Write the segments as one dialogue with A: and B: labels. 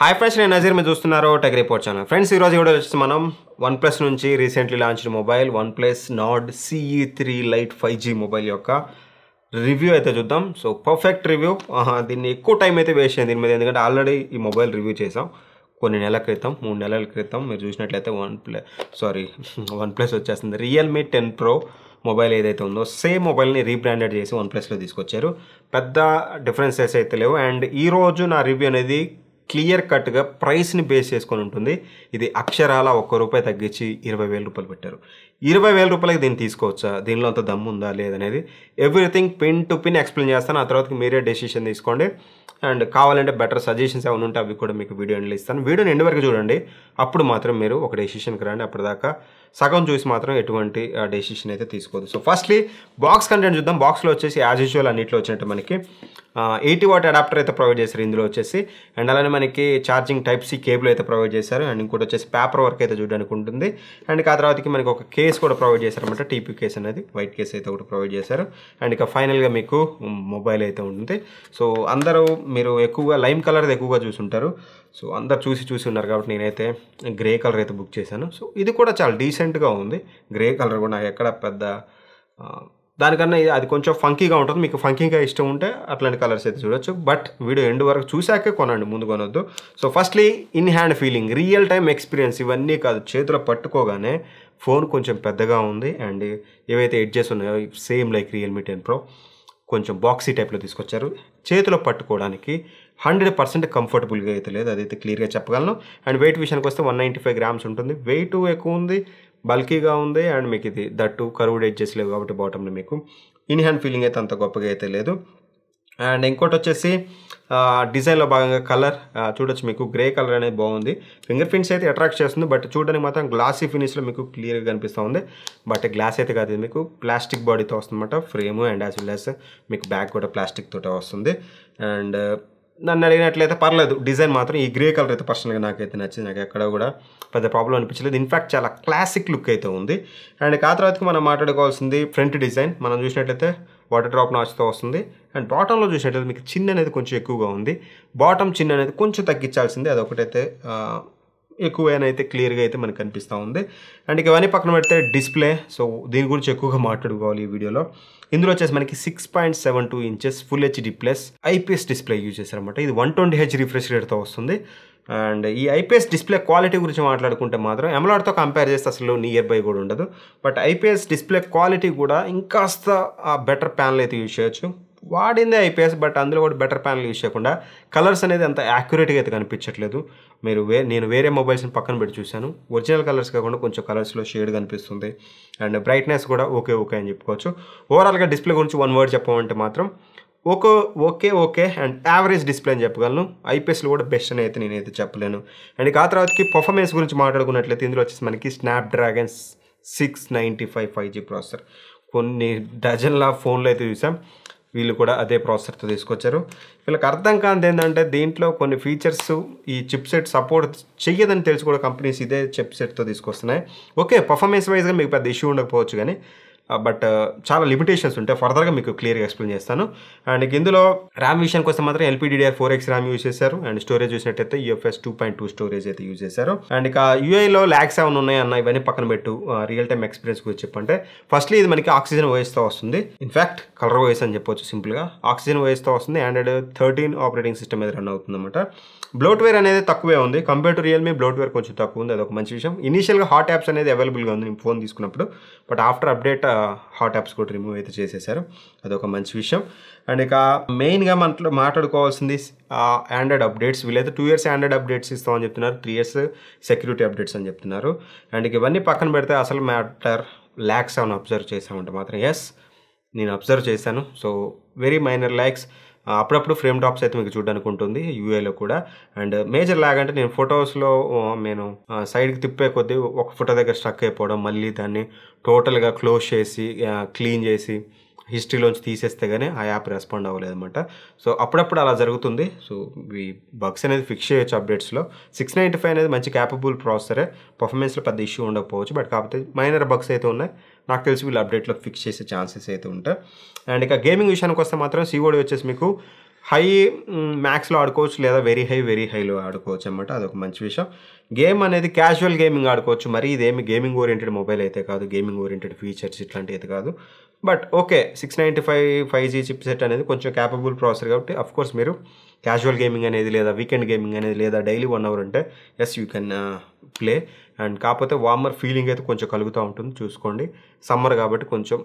A: hi friends నేను నజీర్ మీరు చూస్తున్నారు టెక్ రిపోర్ట్ ఛానల్ ఫ్రెండ్స్ ఈరోజు కూడా వచ్చేసి మనం వన్ ప్లస్ నుంచి recently launch mobile OnePlus Nord CE three lite five G mobile యొక్క రివ్యూ అయితే చూద్దాం సో పర్ఫెక్ట్ రివ్యూ దీన్ని ఎక్కువ టైం అయితే వేస్ట్ చేయండి దీని మీద ఎందుకంటే ఆల్రెడీ ఈ మొబైల్ రివ్యూ చేసాం కొన్ని నెలల క్రితం మూడు నెలల క్రితం మీరు చూసినట్లయితే OnePlus sorry OnePlus వచ్చేస్తుంది రియల్మీ టెన్ ప్రో మొబైల్ ఏదైతే ఉందో సేమ్ మొబైల్ని రీబ్రాండెడ్ చేసి వన్ ప్లస్లో తీసుకొచ్చారు పెద్ద డిఫరెన్సెస్ అయితే లేవు అండ్ ఈరోజు నా రివ్యూ అనేది క్లియర్ కట్గా ప్రైస్ని బేస్ చేసుకొని ఉంటుంది ఇది అక్షరాల ఒక్క రూపాయి తగ్గించి ఇరవై వేల రూపాయలు పెట్టారు ఇరవై వేల రూపాయలకి దీన్ని తీసుకోవచ్చా దీనిలో అంత దమ్ము ఉందా లేదనేది everything pin to pin explain చేస్తాను ఆ తర్వాత మీరే డెసిషన్ తీసుకోండి అండ్ కావాలంటే బెటర్ సజెషన్స్ ఏమైనా ఉంటే అవి కూడా మీకు వీడియో ఎండ్లో ఇస్తాను వీడియోని ఎండ్ వరకు చూడండి అప్పుడు మాత్రం మీరు ఒక డెసిషన్కి రండి అప్పటిదాకా సగం చూసి మాత్రం ఎటువంటి డెసిషన్ అయితే తీసుకోదు సో ఫస్ట్లీ బాక్స్ కంటెంట్ చూద్దాం బాక్స్లో వచ్చేసి యాజ్ యూజువల్ అన్నింటిలో వచ్చినట్టు మనకి ఎయిటీ వాట్ అడాప్టర్ అయితే ప్రొవైడ్ చేశారు ఇందులో వచ్చేసి అండ్ అలానే మనకి ఛార్జింగ్ టైప్ సి కేబుల్ అయితే ప్రొవైడ్ చేశారు అండ్ ఇంకోటి వచ్చేసి పేపర్ వర్క్ అయితే చూడడానికి ఉంటుంది అండ్ ఆ తర్వాతకి మనకి ఒక కే కేస్ కూడా ప్రొవైడ్ చేశారనమాట టీపీ కేస్ అనేది వైట్ కేస్ అయితే ఒకటి ప్రొవైడ్ చేశారు అండ్ ఇక ఫైనల్గా మీకు మొబైల్ అయితే ఉంటుంది సో అందరూ మీరు ఎక్కువగా లైమ్ కలర్ ఎక్కువగా చూసుంటారు సో అందరు చూసి చూసి ఉన్నారు కాబట్టి నేనైతే గ్రే కలర్ అయితే బుక్ చేశాను సో ఇది కూడా చాలా డీసెంట్గా ఉంది గ్రే కలర్ కూడా నాకు ఎక్కడ పెద్ద దానికన్నా అది కొంచెం ఫంకీగా ఉంటుంది మీకు ఫంకీగా ఇష్టం ఉంటే అట్లాంటి కలర్స్ అయితే చూడొచ్చు బట్ వీడియో ఎండ్ వరకు చూశాకే కొనండి ముందు కొనొద్దు so firstly in hand feeling real time experience ఇవన్నీ కాదు చేతిలో పట్టుకోగానే ఫోన్ కొంచెం పెద్దగా ఉంది అండ్ ఏవైతే ఎడ్జెస్ ఉన్నాయో same like Realme ten pro కొంచెం బాక్సీ టైప్లో తీసుకొచ్చారు చేతిలో పట్టుకోవడానికి హండ్రెడ్ పర్సెంట్ కంఫర్టబుల్గా అయితే లేదు అదైతే క్లియర్గా చెప్పగలను అండ్ వెయిట్ విషయానికి వస్తే వన్ నైంటీ ఫైవ్ గ్రామ్స్ ఉంటుంది వెయిట్ ఎక్కువ ఉంది బల్కీగా ఉంది అండ్ మీకు ఇది దట్టు కరువుడ్ ఎడ్జెస్ లేవు కాబట్టి బాటంలో మీకు ఇన్ హ్యాండ్ ఫీలింగ్ అయితే అంత గొప్పగా అయితే లేదు అండ్ ఇంకోటి వచ్చేసి డిజైన్లో భాగంగా కలర్ చూడొచ్చు మీకు గ్రే కలర్ అనేది బాగుంది ఫింగర్ ప్రింట్స్ అయితే అట్రాక్ట్ చేస్తుంది బట్ చూడడానికి మాత్రం గ్లాసీ ఫినిష్లో మీకు క్లియర్గా కనిపిస్తూ ఉంది బట్ గ్లాస్ అయితే కాదు మీకు ప్లాస్టిక్ బాడీతో వస్తుందన్నమాట ఫ్రేమ్ అండ్ యాజ్ వెల్ మీకు బ్యాగ్ కూడా ప్లాస్టిక్ తోటే వస్తుంది అండ్ నన్ను అడిగినట్లయితే పర్లేదు డిజైన్ మాత్రం ఈ గ్రే కలర్ అయితే పర్సనల్గా నాకైతే నచ్చింది నాకు ఎక్కడ కూడా పెద్ద ప్రాబ్లం అనిపించలేదు ఇన్ఫ్యాక్ట్ చాలా క్లాసిక్ లుక్ అయితే ఉంది అండ్ ఆ తర్వాతకి మనం మాట్లాడుకోవాల్సింది ఫ్రంట్ డిజైన్ మనం చూసినట్లయితే వాటర్ డ్రాప్ నాచ్తో వస్తుంది అండ్ బాటంలో చూసినట్లయితే మీకు చిన్న అనేది కొంచెం ఎక్కువగా ఉంది బాటమ్ చిన్న అనేది కొంచెం తగ్గించాల్సింది అదొకటైతే అయితే క్లియర్గా అయితే మనకు కనిపిస్తూ ఉంది అండ్ ఇక ఇవన్నీ పక్కన పెడితే డిస్ప్లే సో దీని గురించి ఎక్కువగా మాట్లాడుకోవాలి ఈ వీడియోలో ఇందులో వచ్చేసి మనకి six point seven two inches full HD plus IPS display use చేశారనమాట ఇది వన్ ట్వంటీ హెచ్ రిఫ్రెష్ రేట్తో వస్తుంది అండ్ ఈ ఐపీఎస్ డిస్ప్లే క్వాలిటీ గురించి మాట్లాడుకుంటే మాత్రం ఎమలాడ్తో కంపేర్ చేస్తే అసలు నియర్ బై కూడా ఉండదు బట్ ఐపీఎస్ డిస్ప్లే క్వాలిటీ కూడా ఇంకాస్త బెటర్ ప్యానల్ అయితే యూజ్ చేయొచ్చు వాడిందే ఐపీఎస్ బట్ అందులో కూడా బెటర్ ప్యానల్ యూజ్ చేయకుండా కలర్స్ అనేది అంత యాక్యురేట్గా అయితే కనిపించట్లేదు మీరు వే నేను వేరే మొబైల్స్ని పక్కన పెట్టి చూశాను ఒరిజినల్ కలర్స్ కాకుండా కొంచెం కలర్స్లో షేడ్ కనిపిస్తుంది అండ్ బ్రైట్నెస్ కూడా ఓకే ఓకే అని చెప్పుకోవచ్చు ఓవరాల్గా డిస్ప్లే గురించి వన్ వర్డ్ చెప్పమంటే మాత్రం okay okay okay and average display అని చెప్పగలను ఐపీఎస్లో కూడా బెస్ట్ అని అయితే నేనైతే చెప్పలేను అండ్ ఆ తర్వాతకి పర్ఫార్మెన్స్ గురించి మాట్లాడుకున్నట్లయితే ఇందులో వచ్చేసి మనకి Snapdragon six ninety five five G processor కొన్ని డజన్ల ఫోన్లు అయితే చూసాం వీళ్ళు కూడా అదే ప్రాసెసర్తో తీసుకొచ్చారు వీళ్ళకి అర్థం కానిది ఏంటంటే దీంట్లో కొన్ని ఫీచర్స్ ఈ చిప్ సెట్ సపోర్ట్ చెయ్యదని తెలుసు కూడా కంపెనీస్ ఇదే చిప్ సెట్తో తీసుకొస్తున్నాయి ఓకే పర్ఫార్మెన్స్ వైజ్గా మీకు పెద్ద ఇష్యూ ఉండకపోవచ్చు కానీ బట్ uh, uh, చాలా లిమిటేషన్స్ ఉంటాయి ఫర్దర్గా మీకు క్లియర్గా ఎక్స్ప్లెయిన్ చేస్తాను అండ్ ఇందులో ర్యామ్ విషయానికి వస్తే మాత్రం LPDDR four x RAM use చేశారు అండ్ స్టోరేజ్ చూసినట్టయితే UFS two point two storage అయితే యూజ్ చేశారు అండ్ ఇక యూఐలో ల్యాక్స్ ఏమైనా ఉన్నాయి అన్న ఇవన్నీ పక్కన పెట్టు రియల్ టైమ్ ఎక్స్పీరియన్స్ గురించి చెప్పంటే ఫస్ట్లీ ఇది మనకి ఆక్సిజన్ వయస్తో వస్తుంది ఇన్ఫాక్ట్ కలర్ వయస్ అని చెప్పొచ్చు సింపుల్గా ఆక్సిజన్ వయస్తో వస్తుంది ఆండ్రాయిడ్ థర్టీన్ ఆపరేటింగ్ సిస్టమ్ మీద రన్ అవుతుంది అనమాట బ్లోట్వేర్ అనేది తక్కువే ఉంది కంపేర్ టు రియల్మీ బ్లోట్వేర్ కొంచెం తక్కువ ఉంది అదొక మంచి విషయం ఇనిషియల్గా హాట్ యాప్స్ అనేది అవైలబుల్గా ఉంది ఫోన్ తీసుకున్నప్పుడు but after update hot apps కూడా రిమూవ్ అయితే చేసేసారు అదొక మంచి విషయం అండ్ ఇక మెయిన్గా మనలో మాట్లాడుకోవాల్సింది ఆండ్రాయిడ్ అప్డేట్స్ వీళ్ళైతే టూ ఇయర్స్ ఆండ్రాయిడ్ అప్డేట్స్ ఇస్తామని చెప్తున్నారు త్రీ ఇయర్స్ సెక్యూరిటీ అప్డేట్స్ అని చెప్తున్నారు అండ్ ఇక ఇవన్నీ పక్కన పెడితే అసలు మ్యాటర్ ల్యాక్స్ అని అబ్జర్వ్ చేసామంటే మాత్రం ఎస్ నేను అబ్జర్వ్ చేశాను సో వెరీ మైనర్ ల్యాక్స్ అప్పుడప్పుడు ఫ్రేమ్ డ్రాప్స్ అయితే మీకు చూడడానికి ఉంటుంది యూఏలో కూడా అండ్ మేజర్ లాగ్ అంటే నేను ఫొటోస్లో నేను సైడ్కి తిప్పే కొద్దీ ఒక ఫోటో దగ్గర స్ట్రక్ అయిపోవడం మళ్ళీ దాన్ని టోటల్గా క్లోజ్ చేసి క్లీన్ చేసి హిస్టరీలోంచి తీసేస్తే కానీ ఆ యాప్ రెస్పాండ్ అవ్వలేదన్నమాట సో అప్పుడప్పుడు అలా జరుగుతుంది సో ఈ బగ్స్ అనేది ఫిక్స్ చేయొచ్చు అప్డేట్స్లో సిక్స్ నైంటీ ఫైవ్ అనేది మంచి క్యాపబుల్ ప్రాసెసరే పర్ఫార్మెన్స్లో పెద్ద ఇష్యూ ఉండకపోవచ్చు బట్ కాకపోతే మైనర్ బగ్స్ అయితే ఉన్నాయి నాకు తెలిసి వీళ్ళు అప్డేట్లో ఫిక్స్ చేసే ఛాన్సెస్ అయితే ఉంటాయి అండ్ ఇక గేమింగ్ విషయానికి వస్తే మాత్రం సిఓడి వచ్చేసి మీకు హై మ్యాక్స్లో ఆడుకోవచ్చు లేదా వెరీ హై వెరీ హైలో ఆడుకోవచ్చు అనమాట అదొక మంచి విషయం గేమ్ అనేది క్యాజువల్ గేమింగ్ ఆడుకోవచ్చు మరి ఇదేమి గేమింగ్ ఓరియంటెడ్ మొబైల్ అయితే కాదు గేమింగ్ ఓరియంటెడ్ ఫీచర్స్ ఇట్లాంటివి అయితే కాదు but okay six ninety five five G chip set అనేది కొంచెం క్యాపబుల్ ప్రాసెసర్ కాబట్టి అఫ్ కోర్స్ మీరు క్యాజువల్ గేమింగ్ అనేది లేదా వీకెండ్ గేమింగ్ అనేది లేదా డైలీ వన్ అవర్ అంటే yes you can play and కాకపోతే వార్మర్ ఫీలింగ్ అయితే కొంచెం కలుగుతూ ఉంటుంది చూసుకోండి సమ్మర్ కాబట్టి కొంచెం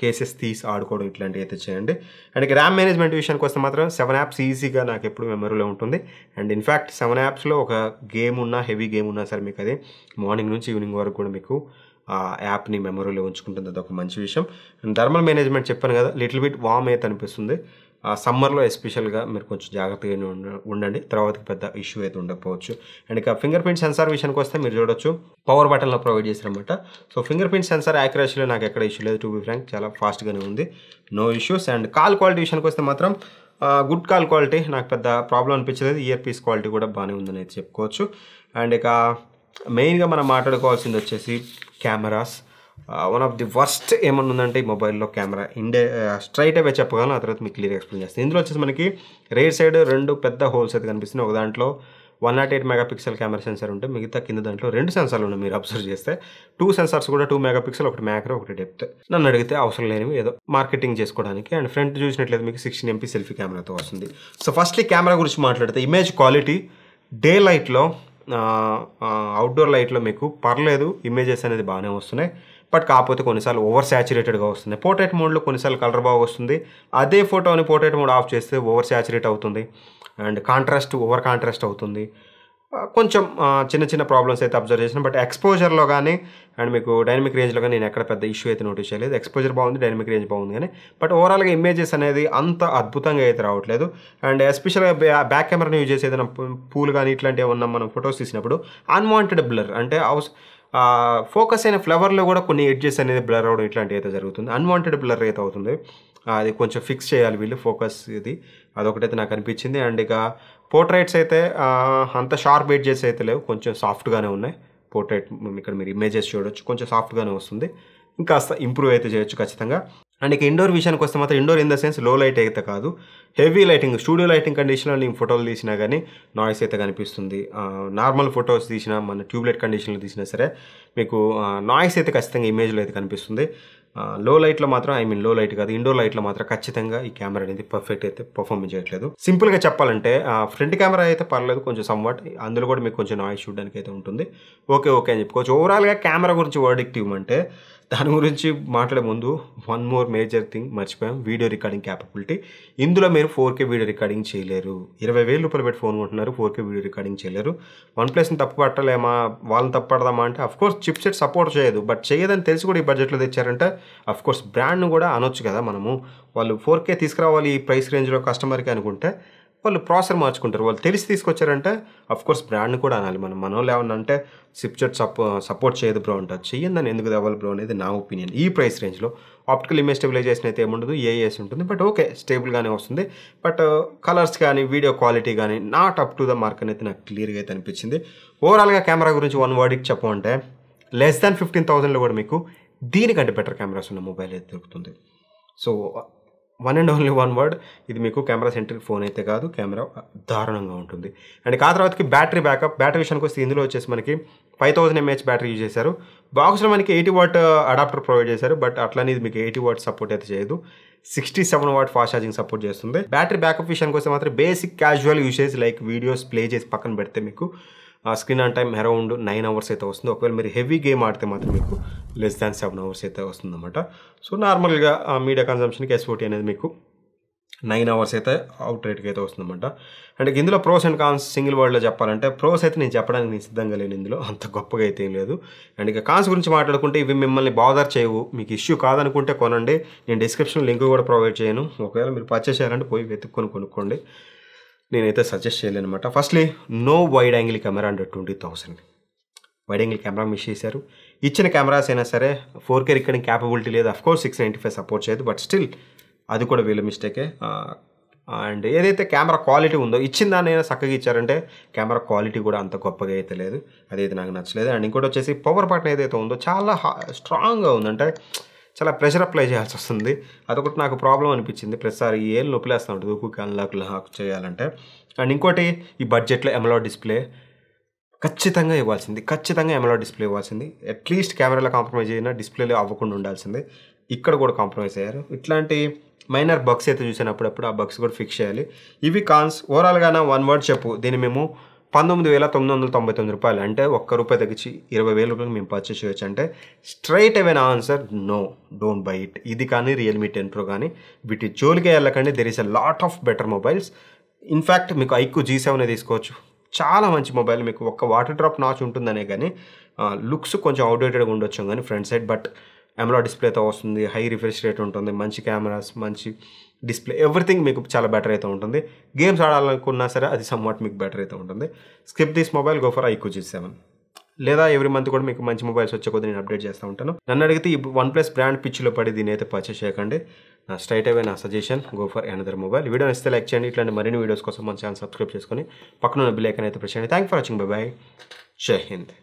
A: కేసెస్ uh, తీసి ఆడుకోవడం ఇట్లాంటివి అయితే చేయండి అండ్ ర్యామ్ మేనేజ్మెంట్ విషయానికి వస్తే మాత్రం సెవెన్ యాప్స్ ఈజీగా నాకు ఎప్పుడు మెమరీలో ఉంటుంది అండ్ ఇన్ఫ్యాక్ట్ సెవెన్ యాప్స్లో ఒక గేమ్ ఉన్నా హెవీ గేమ్ ఉన్నా సరే మీకు అది మార్నింగ్ నుంచి ఈవినింగ్ వరకు కూడా మీకు ఆ యాప్ని మెమరీలో ఉంచుకుంటుంది అది ఒక మంచి విషయం థర్మల్ మేనేజ్మెంట్ చెప్పాను కదా లిటిల్ బిట్ వామ్ అయితే అనిపిస్తుంది సమ్మర్లో ఎస్పెషల్గా మీరు కొంచెం జాగ్రత్తగా ఉండండి తర్వాత పెద్ద ఇష్యూ అయితే ఉండకపోవచ్చు అండ్ ఇక ఫింగర్ ప్రింట్ సెన్సార్ విషయానికి వస్తే మీరు చూడొచ్చు పవర్ బటన్లో ప్రొవైడ్ చేశారనమాట సో ఫింగర్ ప్రింట్ సెన్సార్ యాక్యురసీలో నాకు ఎక్కడ ఇష్యూ లేదు టూ బీ ఫ్రాంక్ చాలా ఫాస్ట్గానే ఉంది no issues and call quality విషయానికి వస్తే మాత్రం గుడ్ కాల్ క్వాలిటీ నాకు పెద్ద ప్రాబ్లం అనిపించలేదు ఇయర్ పీస్ క్వాలిటీ కూడా బాగానే ఉందని అయితే చెప్పుకోవచ్చు అండ్ ఇక మెయిన్గా మనం మాట్లాడుకోవాల్సింది వచ్చేసి cameras one of the worst ఏమనుందంటే ఈ మొబైల్లో కెమెరా ఇండే స్ట్రైట్ అవే చెప్పగలను ఆ తర్వాత మీకు క్లియర్ ఎక్స్ప్లెయిన్ చేస్తాను ఇందులో వచ్చేసి మనకి రేట్ సైడ్ రెండు పెద్ద హోల్స్ అయితే కనిపిస్తున్నాయి ఒక దాంట్లో one nought eight megapixel camera sensor ఉంటే మిగతా కింద దాంట్లో రెండు సెన్సార్లు ఉన్నాయి మీరు అబ్జర్వ్ చేస్తే టూ సెన్సార్స్ కూడా టూ మెగాపిక్సెల్ ఒకటి మ్యాక్రో ఒకటి డెప్త్ నన్ను అడిగితే అవసరం లేనివి ఏదో మార్కెటింగ్ చేసుకోవడానికి అండ్ ఫ్రంట్ చూసినట్లయితే మీకు సిక్స్టీన్ ఎంపీ సెల్ఫీ కెమెరాతో వస్తుంది సో ఫస్ట్లీ కెమెరా గురించి మాట్లాడితే ఇమేజ్ క్వాలిటీ డే లైట్లో అవుట్డోర్ లైట్లో మీకు పర్లేదు ఇమేజెస్ అనేది బాగానే వస్తున్నాయి బట్ కాకపోతే కొన్నిసార్లు ఓవర్ శాచురేటెడ్గా వస్తుంది పోర్ట్రేట్ మోడ్లో కొన్నిసార్లు కలర్ బాగా వస్తుంది అదే ఫోటోని పోర్ట్రేట్ మోడ్ ఆఫ్ చేస్తే ఓవర్ శాచురేట్ అవుతుంది అండ్ కాంట్రాస్ట్ ఓవర్ కాంట్రాస్ట్ అవుతుంది కొంచెం చిన్న చిన్న ప్రాబ్లమ్స్ అయితే అబ్జర్వ్ చేసిన బట్ ఎక్స్పోజర్లో కానీ అండ్ మీకు డైనమిక్ రేంజ్లో కానీ నేను ఎక్కడ పెద్ద ఇష్యూ అయితే నోటీస్ చేయలేదు ఎక్స్పోజర్ బాగుంది డైనమిక్ రేంజ్ బాగుంది కానీ బట్ ఓవరాల్గా ఇమేజెస్ అనేది అంత అద్భుతంగా అయితే రావట్లేదు అండ్ ఎస్పెషల్గా బ్యాక్ కెమెరాని యూజ్ చేసి ఏదైనా పూలు కానీ ఇట్లాంటివి ఉన్న మనం ఫొటోస్ తీసినప్పుడు అన్వాంటెడ్ బ్లర్ అంటే హౌస్ ఫోకస్ అయిన ఫ్లవర్లో కూడా కొన్ని ఎడ్జెస్ అనేది బ్లర్ అవడం ఇట్లాంటివి అయితే జరుగుతుంది అన్వాంటెడ్ బ్లర్ అయితే అవుతుంది అది కొంచెం ఫిక్స్ చేయాలి వీళ్ళు ఫోకస్ ఇది అదొకటైతే నాకు అనిపించింది అండ్ ఇక పోర్ట్రైట్స్ అయితే అంత షార్ప్ ఎడ్జెస్ చేసి అయితే లేవు కొంచెం సాఫ్ట్గానే ఉన్నాయి పోర్ట్రైట్ ఇక్కడ మీరు ఇమేజెస్ చూడొచ్చు కొంచెం సాఫ్ట్గానే వస్తుంది ఇంకా ఇంప్రూవ్ అయితే చేయొచ్చు ఖచ్చితంగా అండ్ ఇక ఇండోర్ విషయానికి వస్తే మాత్రం indoor in the sense low light అయితే కాదు హెవీ లైటింగ్ స్టూడియో లైటింగ్ కండిషన్లో నేను ఫోటోలు తీసినా కానీ నాయిస్ అయితే కనిపిస్తుంది నార్మల్ ఫొటోస్ తీసినా మన ట్యూబ్లైట్ కండిషన్లో తీసినా సరే మీకు నాయిస్ అయితే ఖచ్చితంగా ఇమేజ్లో అయితే కనిపిస్తుంది లో లైట్లో మాత్రం ఐ మీన్ లో లైట్ కాదు ఇండోర్ లైట్లో మాత్రం ఖచ్చితంగా ఈ కెమెరా అనేది పర్ఫెక్ట్ అయితే పర్ఫార్మెన్స్ చేయట్లేదు సింపుల్గా చెప్పాలంటే ఫ్రంట్ కెమెరా అయితే పర్లేదు కొంచెం సమ్వాట్ అందులో కూడా మీకు కొంచెం నాయిస్ చూడడానికి అయితే ఉంటుంది ఓకే ఓకే అని చెప్పుకోవచ్చు ఓవరాల్గా కెమెరా గురించి వర్డిక్ట్ ఇవ్వమంటే దాని గురించి మాట్లాడే ముందు వన్ మోర్ మేజర్ థింగ్ మర్చిపోయాం వీడియో రికార్డింగ్ క్యాపబిలిటీ ఇందులో మీరు ఫోర్ కే వీడియో రికార్డింగ్ చేయలేరు ఇరవై వేలు రూపాయలు పెట్టి ఫోన్ కొంటున్నారు ఫోర్ కే వీడియో రికార్డింగ్ చేయలేరు వన్ ప్లస్ని తప్పు పట్టలేమా వాళ్ళని తప్పు పడదామా అంటే అఫ్కోర్స్ చిప్ సెట్ సపోర్ట్ చేయదు బట్ చేయదని తెలిసి కూడా ఈ బడ్జెట్లో తెచ్చారంటే అఫ్కోర్స్ బ్రాండ్ను కూడా అనొచ్చు కదా మనము వాళ్ళు ఫోర్ కే తీసుకురావాలి ఈ ప్రైస్ రేంజ్లో కస్టమర్కి అనుకుంటే వాళ్ళు ప్రాసెస్ మార్చుకుంటారు వాళ్ళు తెలిసి తీసుకొచ్చారంటే కోర్స్ బ్రాండ్ కూడా అనాలి మనం మనోళ్ళు ఏమన్నా అంటే సిప్చర్ సపో సపోర్ట్ చేయదు బ్రో అంట చెయ్యండి ఎందుకు తేవాలి బ్రో అనేది నా ఒపీనియన్ ఈ ప్రైస్ రేంజ్లో ఆప్టికల్ ఇమేజ్ స్టెబిలైజేషన్ అయితే ఏముండదు ఏఎస్ ఉంటుంది బట్ ఓకే స్టేబుల్గానే వస్తుంది బట్ కలర్స్ uh, కానీ వీడియో క్వాలిటీ కానీ not up to the mark అనేది నాకు క్లియర్గా అయితే అనిపించింది ఓవరాల్గా కెమెరా గురించి వన్ వర్డ్కి చెప్పమంటే లెస్ దాన్ ఫిఫ్టీన్ థౌసండ్లో కూడా మీకు దీనికంటే బెటర్ కెమెరాస్ ఉన్న మొబైల్ అయితే దొరుకుతుంది so one and only one word ఇది మీకు కెమెరా సెంట్రిక్ ఫోన్ అయితే కాదు కెమెరా దారుణంగా ఉంటుంది అండ్ ఆ తర్వాతకి బ్యాటరీ బ్యాకప్ బ్యాటరీ విషయానికి వస్తే ఇందులో వచ్చేసి మనకి five thousand MH battery use చేశారు బాక్స్లో మనకి ఎయిటీ వాట్ అడాప్టర్ ప్రొవైడ్ చేశారు బట్ అట్లానే ఇది మీకు ఎయిటీ వాట్ సపోర్ట్ అయితే చేయదు sixty seven watt fast charging support చేస్తుంది బ్యాటరీ బ్యాకప్ విషయానికి వస్తే మాత్రం basic casual usage like videos play చేసి పక్కన పెడితే మీకు screen on time around nine hours అయితే వస్తుంది ఒకవేళ మీరు హెవీ గేమ్ ఆడితే మాత్రం మీకు లెస్ దాన్ సెవెన్ అవర్స్ అయితే వస్తుందన్నమాట సో నార్మల్గా మీడియా కన్సంప్షన్కి ఎస్ఓటీ అనేది మీకు నైన్ అవర్స్ అయితే అవుట్ రేట్కి అయితే వస్తుందన్నమాట అండ్ ఇందులో ప్రోస్ అండ్ కాన్స్ సింగిల్ వర్డ్లో చెప్పాలంటే ప్రోస్ అయితే నేను చెప్పడానికి నేను సిద్ధంగా లేను ఇందులో అంత గొప్పగా అయితే ఏం లేదు అండ్ ఇక కాన్స్ గురించి మాట్లాడుకుంటే ఇవి మిమ్మల్ని బాదర్ చేయవు మీకు ఇష్యూ కాదనుకుంటే కొనండి నేను డిస్క్రిప్షన్ లింక్ కూడా ప్రొవైడ్ చేయను ఒకవేళ మీరు పర్చేస్ చేయాలంటే పోయి వెతుక్కొని కొనుక్కోండి నేనైతే సజెస్ట్ చేయలేను అనమాట firstly no wide angle camera and twenty thousand wide angle camera miss చేశారు ఇచ్చిన కెమెరాస్ అయినా సరే ఫోర్ కే రికార్డింగ్ క్యాపబిలిటీ లేదు of course six ninety five support చేయదు బట్ స్టిల్ అది కూడా వీళ్ళ మిస్టేకే అండ్ ఏదైతే కెమెరా క్వాలిటీ ఉందో ఇచ్చిన దాన్ని చక్కగా ఇచ్చారంటే కెమెరా క్వాలిటీ కూడా అంత గొప్పగా అయితే లేదు అదైతే నాకు నచ్చలేదు అండ్ ఇంకోటి వచ్చేసి పవర్ బటన్ ఏదైతే ఉందో చాలా స్ట్రాంగ్గా ఉందంటే చాలా ప్రెషర్ అప్లై చేయాల్సి వస్తుంది అదొకటి నాకు ప్రాబ్లం అనిపించింది ప్రతిసారి ఏళ్ళు నొప్పిలేస్తూ ఉంటుంది కుక్ అన్లాక్ లాక్ చేయాలంటే అండ్ ఇంకోటి ఈ బడ్జెట్లో ఎమలో డిస్ప్లే ఖచ్చితంగా ఇవ్వాల్సింది ఖచ్చితంగా ఎమలో డిస్ప్లే ఇవ్వాల్సింది అట్లీస్ట్ కెమెరాలో కాంప్రమైజ్ అయినా డిస్ప్లేలో అవ్వకుండా ఉండాల్సింది ఇక్కడ కూడా కాంప్రమైజ్ అయ్యారు ఇట్లాంటి మైనర్ బగ్స్ అయితే చూసినప్పుడప్పుడు ఆ బగ్స్ కూడా ఫిక్స్ చేయాలి ఇవి కాన్స్ ఓవరాల్గానే వన్ వర్డ్ చెప్పు దీన్ని మేము పంతొమ్మిది వేల తొమ్మిది వందల తొంభై తొమ్మిది రూపాయలు అంటే ఒక్క రూపాయి తగ్గించి ఇరవై వేల రూపాయలు మేము పర్చేస్ చేయొచ్చు అంటే స్ట్రైట్ అవే నా answer no don't buy it ఇది కానీ రియల్మీ టెన్ ప్రో కానీ వీటి జోలికి వెళ్ళకండి there is a lot of better mobiles in fact మీకు ఐక్యూ జీ సెవెన్ తీసుకోవచ్చు చాలా మంచి మొబైల్ మీకు ఒక్క వాటర్ డ్రాప్ నాచ్ ఉంటుందనే కానీ లుక్స్ కొంచెం అవుట్డేటెడ్గా ఉండొచ్చు కానీ ఫ్రంట్ సైడ్ బట్ ఎమ్లా డిస్ప్లేతో వస్తుంది హై రిఫ్రెష్ రేట్ ఉంటుంది మంచి కెమెరాస్ మంచి డిస్ప్లే ఎవ్రీథింగ్ మీకు చాలా బెటర్ అయితే ఉంటుంది గేమ్స్ ఆడాలనుకున్నా సరే అది సమ్వాట్ మీకు బెటర్ అయితే ఉంటుంది skip this mobile go for iQOO Z seven లేదా ఎవ్రీ మంత్ కూడా మీకు మంచి మొబైల్స్ వచ్చే కొద్దిగా నేను అప్డేట్ చేస్తూ ఉంటాను నన్ను అడిగితే ఈ వన్ ప్లస్ బ్రాండ్ పిచ్చిలో పడి దీని అయితే పర్చేస్ చేయకండి నా స్ట్రైట్ అవే నా suggestion go for another mobile video ఇస్తే లైక్ చేయండి ఇట్లాంటి మరిన్ని వీడియోస్ కోసం మన ఛానల్ సబ్స్క్రైబ్ చేసుకొని పక్కన ఉన్న బిల్ ఐకన్ అయితే ప్రెస్ చేయండి thank for watching bye bye జై హింద్